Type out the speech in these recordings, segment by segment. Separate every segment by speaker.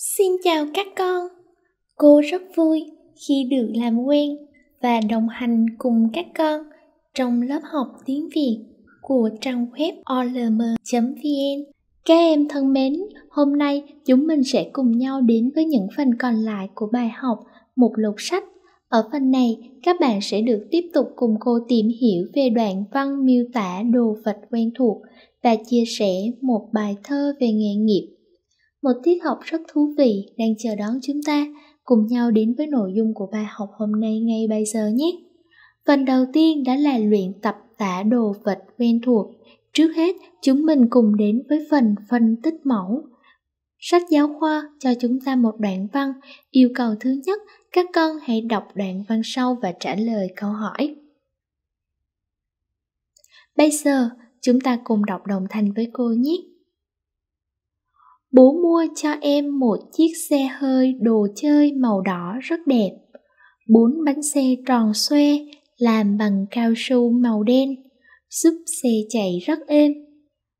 Speaker 1: Xin chào các con. Cô rất vui khi được làm quen và đồng hành cùng các con trong lớp học tiếng Việt của trang web olm.vn. Các em thân mến, hôm nay chúng mình sẽ cùng nhau đến với những phần còn lại của bài học Một lục sách. Ở phần này, các bạn sẽ được tiếp tục cùng cô tìm hiểu về đoạn văn miêu tả đồ vật quen thuộc và chia sẻ một bài thơ về nghề nghiệp một tiết học rất thú vị đang chờ đón chúng ta, cùng nhau đến với nội dung của bài học hôm nay ngay bây giờ nhé. Phần đầu tiên đã là luyện tập tả đồ vật quen thuộc. Trước hết, chúng mình cùng đến với phần phân tích mẫu. Sách giáo khoa cho chúng ta một đoạn văn, yêu cầu thứ nhất, các con hãy đọc đoạn văn sau và trả lời câu hỏi. Bây giờ, chúng ta cùng đọc đồng thanh với cô nhé bố mua cho em một chiếc xe hơi đồ chơi màu đỏ rất đẹp bốn bánh xe tròn xoe làm bằng cao su màu đen giúp xe chạy rất êm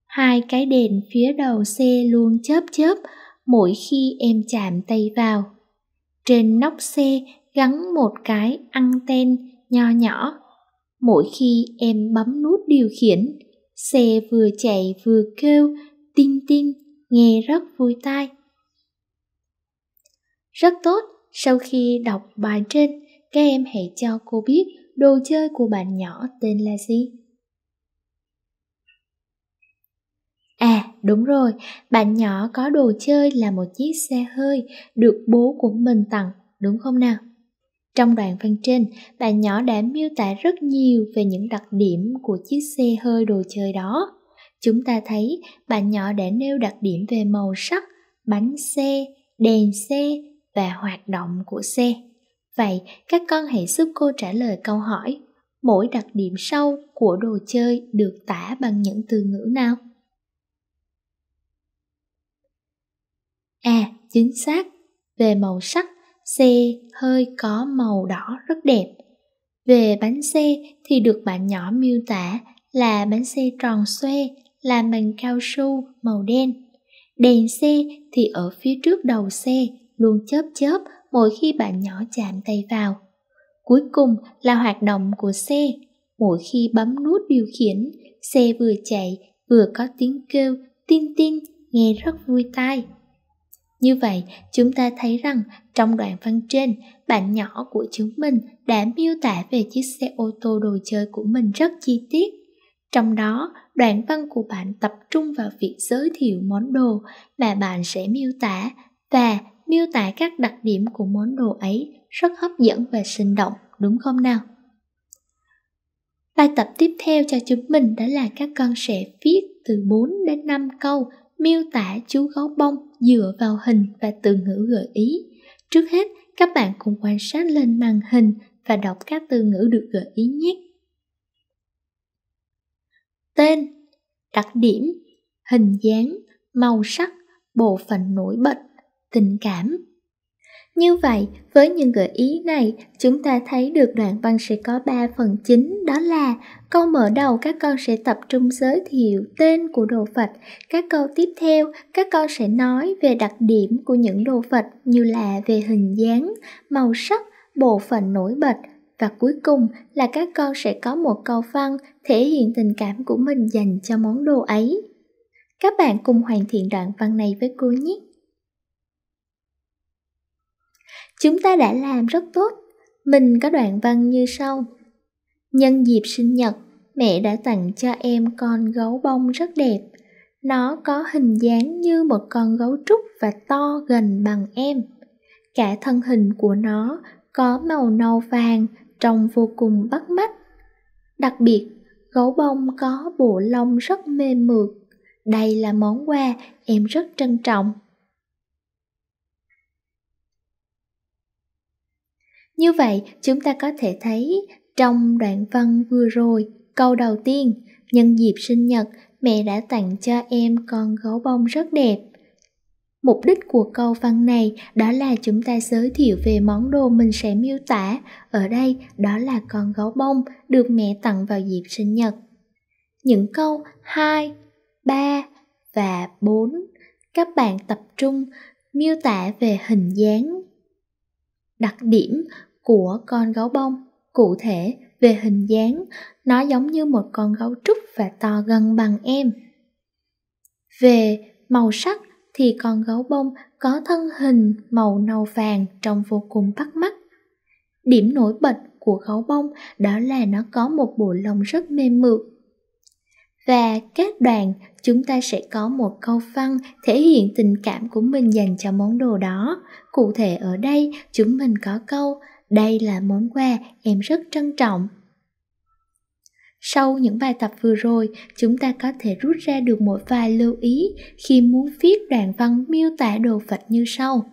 Speaker 1: hai cái đèn phía đầu xe luôn chớp chớp mỗi khi em chạm tay vào trên nóc xe gắn một cái anten nho nhỏ mỗi khi em bấm nút điều khiển xe vừa chạy vừa kêu tinh tinh nghe rất vui tai. Rất tốt, sau khi đọc bài trên, các em hãy cho cô biết đồ chơi của bạn nhỏ tên là gì. À, đúng rồi, bạn nhỏ có đồ chơi là một chiếc xe hơi được bố của mình tặng, đúng không nào? Trong đoạn văn trên, bạn nhỏ đã miêu tả rất nhiều về những đặc điểm của chiếc xe hơi đồ chơi đó. Chúng ta thấy bạn nhỏ đã nêu đặc điểm về màu sắc, bánh xe, đèn xe và hoạt động của xe. Vậy, các con hãy giúp cô trả lời câu hỏi mỗi đặc điểm sâu của đồ chơi được tả bằng những từ ngữ nào? À, chính xác. Về màu sắc, xe hơi có màu đỏ rất đẹp. Về bánh xe thì được bạn nhỏ miêu tả là bánh xe tròn xoe, là bằng cao su màu đen. Đèn xe thì ở phía trước đầu xe, luôn chớp chớp mỗi khi bạn nhỏ chạm tay vào. Cuối cùng là hoạt động của xe. Mỗi khi bấm nút điều khiển, xe vừa chạy vừa có tiếng kêu tin tin nghe rất vui tai. Như vậy, chúng ta thấy rằng trong đoạn văn trên, bạn nhỏ của chúng mình đã miêu tả về chiếc xe ô tô đồ chơi của mình rất chi tiết. Trong đó, đoạn văn của bạn tập trung vào việc giới thiệu món đồ mà bạn sẽ miêu tả và miêu tả các đặc điểm của món đồ ấy rất hấp dẫn và sinh động, đúng không nào? Bài tập tiếp theo cho chúng mình đó là các con sẽ viết từ 4 đến 5 câu miêu tả chú gấu bông dựa vào hình và từ ngữ gợi ý. Trước hết, các bạn cùng quan sát lên màn hình và đọc các từ ngữ được gợi ý nhất tên, đặc điểm, hình dáng, màu sắc, bộ phận nổi bật, tình cảm. Như vậy, với những gợi ý này, chúng ta thấy được đoạn văn sẽ có ba phần chính đó là câu mở đầu các con sẽ tập trung giới thiệu tên của đồ vật, các câu tiếp theo các con sẽ nói về đặc điểm của những đồ vật như là về hình dáng, màu sắc, bộ phận nổi bật, và cuối cùng là các con sẽ có một câu văn thể hiện tình cảm của mình dành cho món đồ ấy. Các bạn cùng hoàn thiện đoạn văn này với cô nhé. Chúng ta đã làm rất tốt. Mình có đoạn văn như sau. Nhân dịp sinh nhật, mẹ đã tặng cho em con gấu bông rất đẹp. Nó có hình dáng như một con gấu trúc và to gần bằng em. Cả thân hình của nó có màu nâu vàng trông vô cùng bắt mắt. Đặc biệt, gấu bông có bộ lông rất mềm mượt. Đây là món quà em rất trân trọng. Như vậy, chúng ta có thể thấy trong đoạn văn vừa rồi, câu đầu tiên, nhân dịp sinh nhật, mẹ đã tặng cho em con gấu bông rất đẹp Mục đích của câu văn này đó là chúng ta giới thiệu về món đồ mình sẽ miêu tả. Ở đây đó là con gấu bông được mẹ tặng vào dịp sinh nhật. Những câu 2, 3 và 4 các bạn tập trung miêu tả về hình dáng, đặc điểm của con gấu bông, cụ thể về hình dáng, nó giống như một con gấu trúc và to gần bằng em. Về màu sắc thì con gấu bông có thân hình màu nâu vàng trông vô cùng bắt mắt. Điểm nổi bật của gấu bông đó là nó có một bộ lông rất mềm mượt. Và các đoạn chúng ta sẽ có một câu văn thể hiện tình cảm của mình dành cho món đồ đó. Cụ thể ở đây chúng mình có câu đây là món quà em rất trân trọng sau những bài tập vừa rồi, chúng ta có thể rút ra được một vài lưu ý khi muốn viết đoạn văn miêu tả đồ vật như sau.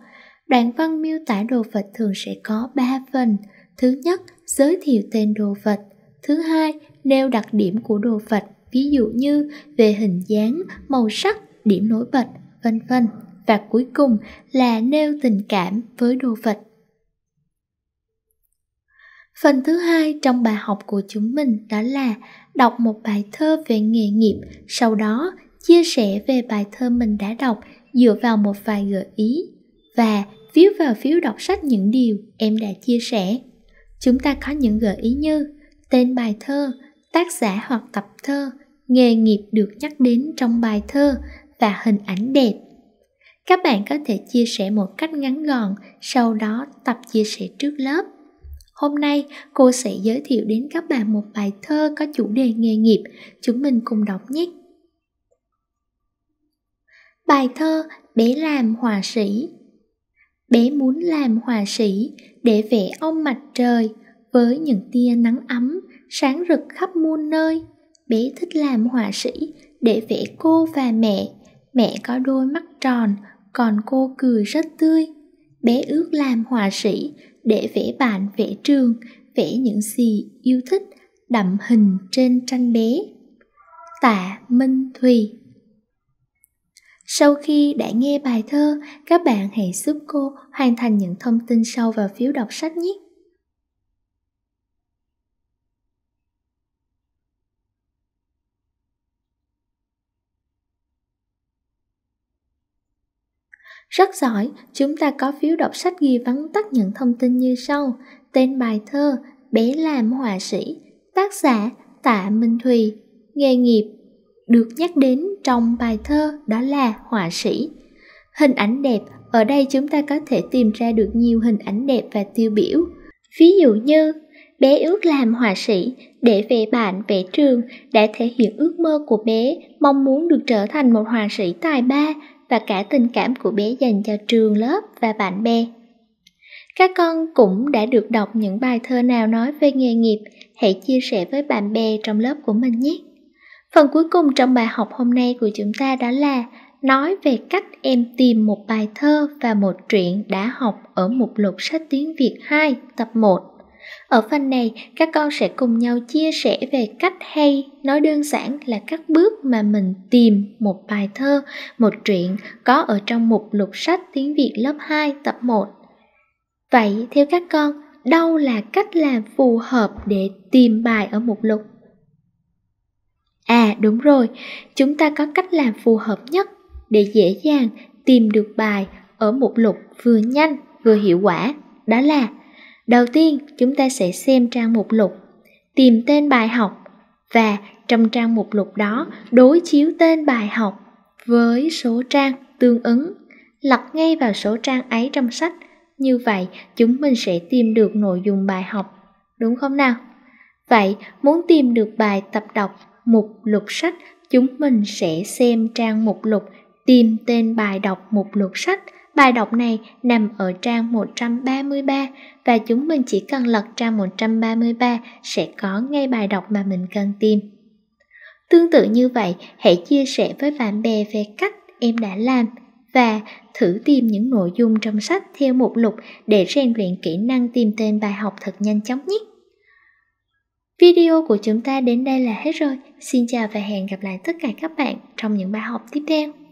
Speaker 1: Đoạn văn miêu tả đồ vật thường sẽ có ba phần. Thứ nhất, giới thiệu tên đồ vật. Thứ hai, nêu đặc điểm của đồ vật, ví dụ như về hình dáng, màu sắc, điểm nổi bật, vân vân. Và cuối cùng là nêu tình cảm với đồ vật Phần thứ hai trong bài học của chúng mình đó là đọc một bài thơ về nghề nghiệp, sau đó chia sẻ về bài thơ mình đã đọc dựa vào một vài gợi ý và viết vào phiếu đọc sách những điều em đã chia sẻ. Chúng ta có những gợi ý như tên bài thơ, tác giả hoặc tập thơ, nghề nghiệp được nhắc đến trong bài thơ và hình ảnh đẹp. Các bạn có thể chia sẻ một cách ngắn gọn, sau đó tập chia sẻ trước lớp. Hôm nay, cô sẽ giới thiệu đến các bạn một bài thơ có chủ đề nghề nghiệp, chúng mình cùng đọc nhé. Bài thơ Bé làm họa sĩ Bé muốn làm họa sĩ để vẽ ông mặt trời với những tia nắng ấm, sáng rực khắp muôn nơi. Bé thích làm họa sĩ để vẽ cô và mẹ. Mẹ có đôi mắt tròn, còn cô cười rất tươi. Bé ước làm họa sĩ để vẽ bàn vẽ trường vẽ những gì yêu thích đậm hình trên tranh bé tạ minh thùy sau khi đã nghe bài thơ các bạn hãy giúp cô hoàn thành những thông tin sau vào phiếu đọc sách nhé Rất giỏi, chúng ta có phiếu đọc sách ghi vắn tắt những thông tin như sau. Tên bài thơ, bé làm họa sĩ, tác giả Tạ Minh Thùy, nghề nghiệp được nhắc đến trong bài thơ đó là họa sĩ. Hình ảnh đẹp, ở đây chúng ta có thể tìm ra được nhiều hình ảnh đẹp và tiêu biểu. Ví dụ như, bé ước làm họa sĩ để về bạn vẽ trường đã thể hiện ước mơ của bé, mong muốn được trở thành một họa sĩ tài ba và cả tình cảm của bé dành cho trường lớp và bạn bè các con cũng đã được đọc những bài thơ nào nói về nghề nghiệp hãy chia sẻ với bạn bè trong lớp của mình nhé phần cuối cùng trong bài học hôm nay của chúng ta đó là nói về cách em tìm một bài thơ và một truyện đã học ở mục lục sách tiếng Việt 2 tập 1. Ở phần này, các con sẽ cùng nhau chia sẻ về cách hay, nói đơn giản là các bước mà mình tìm một bài thơ, một truyện có ở trong mục lục sách tiếng Việt lớp 2 tập 1. Vậy, theo các con, đâu là cách làm phù hợp để tìm bài ở mục lục? À đúng rồi, chúng ta có cách làm phù hợp nhất để dễ dàng tìm được bài ở mục lục vừa nhanh vừa hiệu quả, đó là Đầu tiên, chúng ta sẽ xem trang mục lục, tìm tên bài học và trong trang mục lục đó đối chiếu tên bài học với số trang tương ứng, lật ngay vào số trang ấy trong sách. Như vậy, chúng mình sẽ tìm được nội dung bài học, đúng không nào? Vậy, muốn tìm được bài tập đọc mục lục sách, chúng mình sẽ xem trang mục lục tìm tên bài đọc mục lục sách Bài đọc này nằm ở trang 133 và chúng mình chỉ cần lật trang 133 sẽ có ngay bài đọc mà mình cần tìm. Tương tự như vậy, hãy chia sẻ với bạn bè về cách em đã làm và thử tìm những nội dung trong sách theo mục lục để rèn luyện kỹ năng tìm tên bài học thật nhanh chóng nhất. Video của chúng ta đến đây là hết rồi. Xin chào và hẹn gặp lại tất cả các bạn trong những bài học tiếp theo.